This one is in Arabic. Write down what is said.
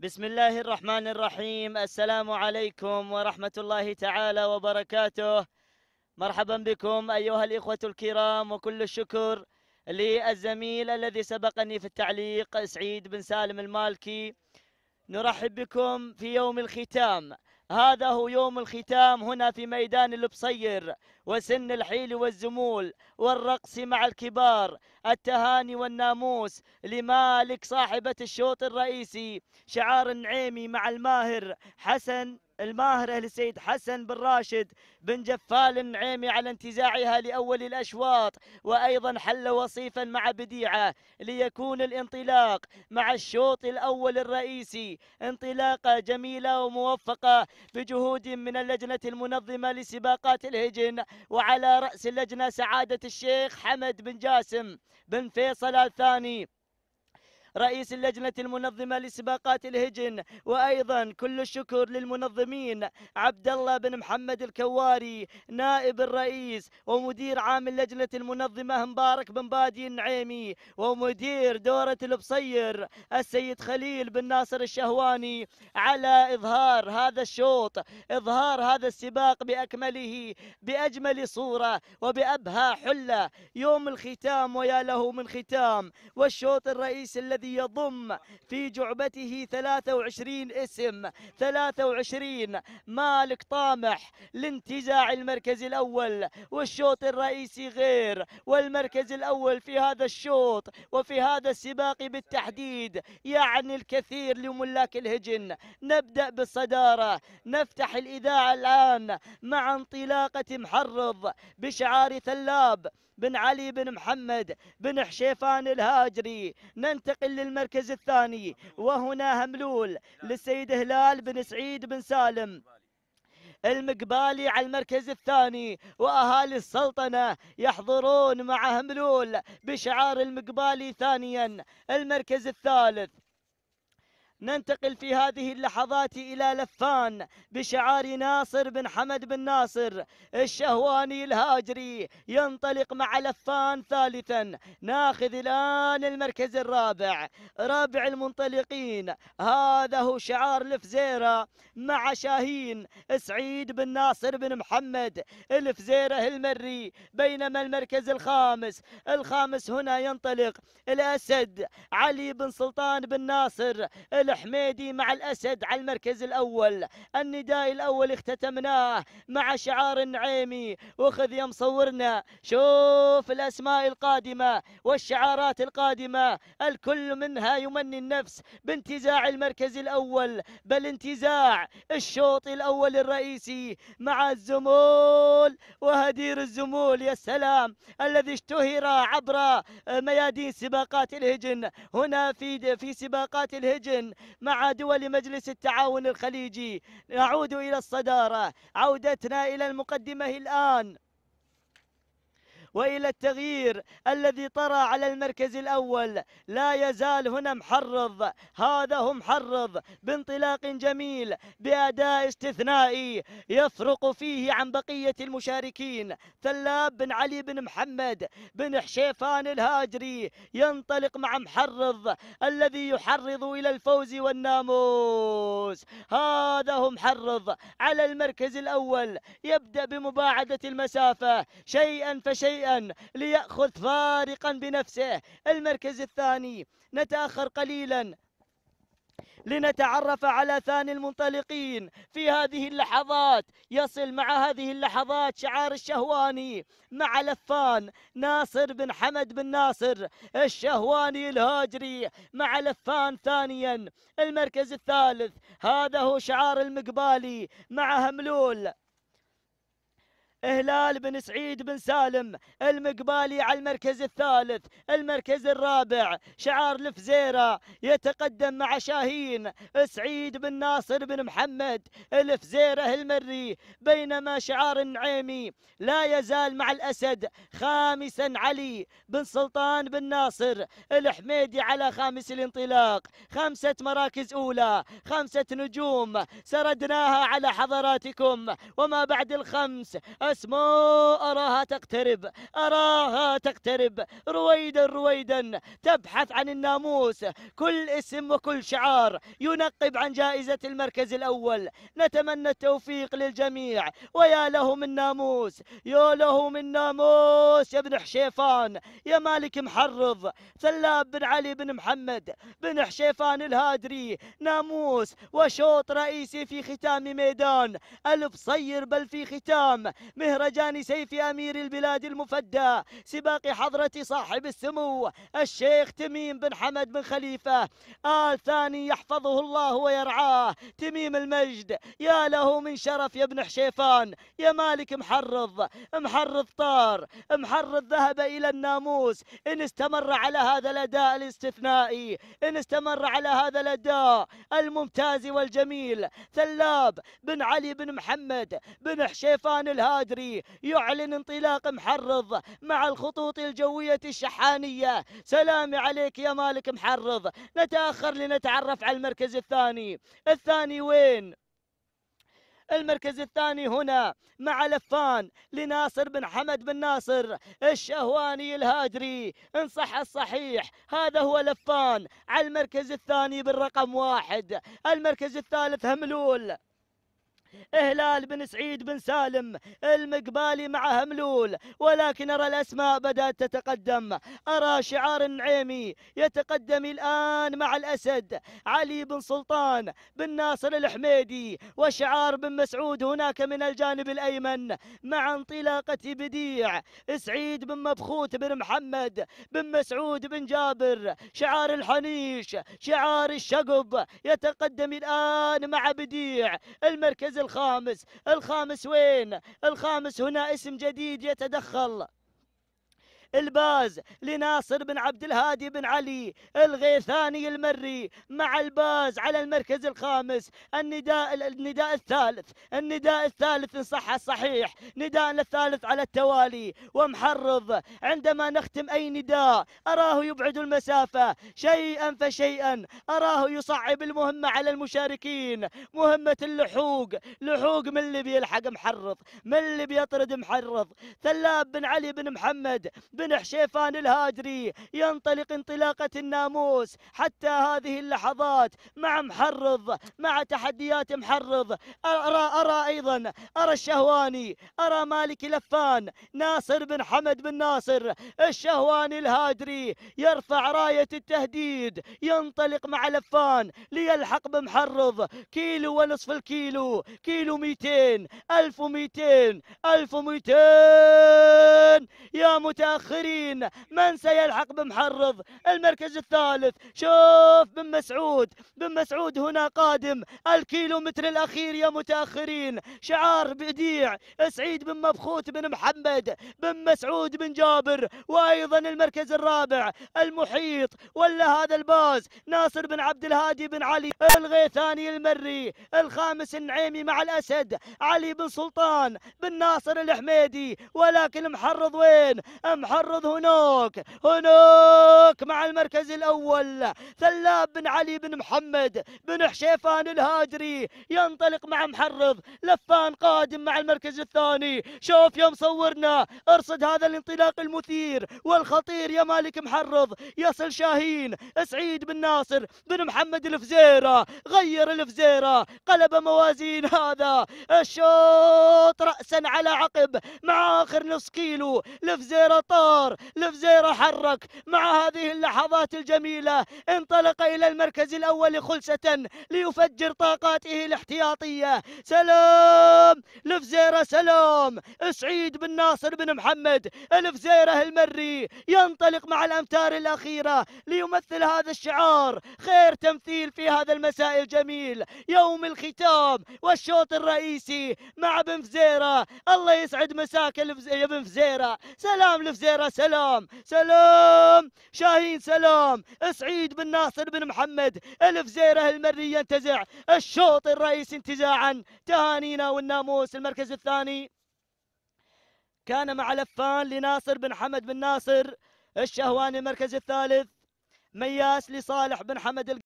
بسم الله الرحمن الرحيم السلام عليكم ورحمة الله تعالى وبركاته مرحبا بكم أيها الإخوة الكرام وكل الشكر للزميل الذي سبقني في التعليق سعيد بن سالم المالكي نرحب بكم في يوم الختام هذا هو يوم الختام هنا في ميدان البصير وسن الحيل والزمول والرقص مع الكبار التهاني والناموس لمالك صاحبة الشوط الرئيسي شعار النعيمي مع الماهر حسن الماهر أهل السيد حسن بن راشد بن جفال النعيمي على انتزاعها لأول الأشواط وأيضا حل وصيفا مع بديعة ليكون الانطلاق مع الشوط الأول الرئيسي انطلاقة جميلة وموفقة بجهود من اللجنة المنظمة لسباقات الهجن وعلى رأس اللجنة سعادة الشيخ حمد بن جاسم بن فيصل الثاني رئيس اللجنة المنظمة لسباقات الهجن وأيضا كل الشكر للمنظمين عبد الله بن محمد الكواري نائب الرئيس ومدير عام اللجنة المنظمة مبارك بن بادي النعيمي ومدير دورة البصير السيد خليل بن ناصر الشهواني على إظهار هذا الشوط إظهار هذا السباق بأكمله بأجمل صورة وبأبهى حلة يوم الختام ويا له من ختام والشوط الرئيسي الذي الذي يضم في جعبته 23 اسم 23 مالك طامح لانتزاع المركز الأول والشوط الرئيسي غير والمركز الأول في هذا الشوط وفي هذا السباق بالتحديد يعني الكثير لملاك الهجن نبدأ بالصدارة نفتح الإذاعة الآن مع انطلاقة محرض بشعار ثلاب بن علي بن محمد بن حشيفان الهاجري ننتقل للمركز الثاني وهنا هملول للسيد هلال بن سعيد بن سالم المقبالي على المركز الثاني واهالي السلطنه يحضرون مع هملول بشعار المقبالي ثانيا المركز الثالث ننتقل في هذه اللحظات إلى لفان بشعار ناصر بن حمد بن ناصر الشهواني الهاجري ينطلق مع لفان ثالثا ناخذ الآن المركز الرابع رابع المنطلقين هذا هو شعار الفزيرة مع شاهين سعيد بن ناصر بن محمد الفزيرة المري بينما المركز الخامس الخامس هنا ينطلق الأسد علي بن سلطان بن ناصر الحميدي مع الأسد على المركز الأول النداء الأول اختتمناه مع شعار النعيمي وخذ يا مصورنا شوف الأسماء القادمة والشعارات القادمة الكل منها يمني النفس بانتزاع المركز الأول بل انتزاع الشوط الأول الرئيسي مع الزمول وهدير الزمول يا سلام الذي اشتهر عبر ميادين سباقات الهجن هنا في في سباقات الهجن مع دول مجلس التعاون الخليجي نعود إلى الصدارة عودتنا إلى المقدمة الآن وإلى التغيير الذي طرى على المركز الأول لا يزال هنا محرض هذا هو محرض بانطلاق جميل بأداء استثنائي يفرق فيه عن بقية المشاركين ثلاب بن علي بن محمد بن حشيفان الهاجري ينطلق مع محرض الذي يحرض إلى الفوز والناموس هذا هو محرض على المركز الأول يبدأ بمباعدة المسافة شيئا فشيئا شيئا ليأخذ فارقا بنفسه المركز الثاني نتأخر قليلا لنتعرف على ثاني المنطلقين في هذه اللحظات يصل مع هذه اللحظات شعار الشهواني مع لفان ناصر بن حمد بن ناصر الشهواني الهاجري مع لفان ثانيا المركز الثالث هذا هو شعار المقبالي مع هملول هلال بن سعيد بن سالم المقبالي على المركز الثالث المركز الرابع شعار الفزيرة يتقدم مع شاهين سعيد بن ناصر بن محمد الفزيرة المري بينما شعار النعيمي لا يزال مع الأسد خامسا علي بن سلطان بن ناصر الحميدي على خامس الانطلاق خمسة مراكز أولى خمسة نجوم سردناها على حضراتكم وما بعد الخمس أسماء أراها تقترب أراها تقترب رويدا رويدا تبحث عن الناموس كل اسم وكل شعار ينقب عن جائزة المركز الأول نتمنى التوفيق للجميع ويا له من ناموس يا له من ناموس يا ابن حشيفان يا مالك محرض ثلاب بن علي بن محمد بن حشيفان الهادري ناموس وشوط رئيسي في ختام ميدان البصير بل في ختام مهرجان سيف أمير البلاد المفدى سباق حضرة صاحب السمو الشيخ تميم بن حمد بن خليفة آل ثاني يحفظه الله ويرعاه تميم المجد يا له من شرف يا ابن حشيفان يا مالك محرض محرض طار محرض ذهب إلى الناموس إن استمر على هذا الأداء الاستثنائي إن استمر على هذا الأداء الممتاز والجميل ثلاب بن علي بن محمد بن حشيفان الهادي البدري يعلن انطلاق محرض مع الخطوط الجوية الشحانية سلام عليك يا مالك محرض نتأخر لنتعرف على المركز الثاني الثاني وين المركز الثاني هنا مع لفان لناصر بن حمد بن ناصر الشهواني الهادري ان صح الصحيح هذا هو لفان على المركز الثاني بالرقم واحد المركز الثالث هملول هلال بن سعيد بن سالم المقبالي مع هملول ولكن أرى الأسماء بدأت تتقدم أرى شعار النعيمي يتقدم الآن مع الأسد علي بن سلطان بن ناصر الحميدي وشعار بن مسعود هناك من الجانب الأيمن مع انطلاقة بديع سعيد بن مبخوت بن محمد بن مسعود بن جابر شعار الحنيش شعار الشقب يتقدم الآن مع بديع المركز الخامس الخامس وين الخامس هنا اسم جديد يتدخل الباز لناصر بن عبد الهادي بن علي الغيثاني المري مع الباز على المركز الخامس النداء النداء الثالث النداء الثالث إن صح الصحيح نداء الثالث على التوالي ومحرض عندما نختم أي نداء أراه يبعد المسافة شيئا فشيئا أراه يصعب المهمة على المشاركين مهمة اللحوق لحوق من اللي بيلحق محرض من اللي بيطرد محرض ثلاب بن علي بن محمد بن بن حشيفان الهاجري ينطلق انطلاقة الناموس حتى هذه اللحظات مع محرض مع تحديات محرض أرى أرى أيضا أرى الشهواني أرى مالك لفان ناصر بن حمد بن ناصر الشهواني الهاجري يرفع راية التهديد ينطلق مع لفان ليلحق بمحرض كيلو ونصف الكيلو كيلو 200 1200 1200 يا متاخرين من سيلحق بمحرض المركز الثالث شوف بن مسعود بن مسعود هنا قادم الكيلومتر الاخير يا متاخرين شعار بديع سعيد بن مبخوت بن محمد بن مسعود بن جابر وايضا المركز الرابع المحيط ولا هذا الباز ناصر بن عبد الهادي بن علي الغيثاني المري الخامس النعيمي مع الاسد علي بن سلطان بن ناصر الحميدي ولكن محرض وين محرض هناك هناك مع المركز الأول ثلاب بن علي بن محمد بن حشيفان الهاجري ينطلق مع محرض لفان قادم مع المركز الثاني شوف يا مصورنا ارصد هذا الانطلاق المثير والخطير يا مالك محرض يصل شاهين سعيد بن ناصر بن محمد الفزيرة غير الفزيرة قلب موازين هذا الشوط رأسا على عقب مع آخر نص كيلو الفزيرة الفزيرة طار الفزيرة حرك مع هذه اللحظات الجميلة انطلق إلى المركز الأول خلسة ليفجر طاقاته الاحتياطية سلام الفزيرة سلام سعيد بن ناصر بن محمد الفزيرة المري ينطلق مع الأمتار الأخيرة ليمثل هذا الشعار خير تمثيل في هذا المساء الجميل يوم الختام والشوط الرئيسي مع بن فزيرة الله يسعد مساك يا بن فزيرة سلام سلام لفزيرة سلام سلام شاهين سلام سعيد بن ناصر بن محمد الفزيرة المري ينتزع الشوط الرئيسي انتزاعا تهانينا والناموس المركز الثاني كان مع لفان لناصر بن حمد بن ناصر الشهواني المركز الثالث مياس لصالح بن حمد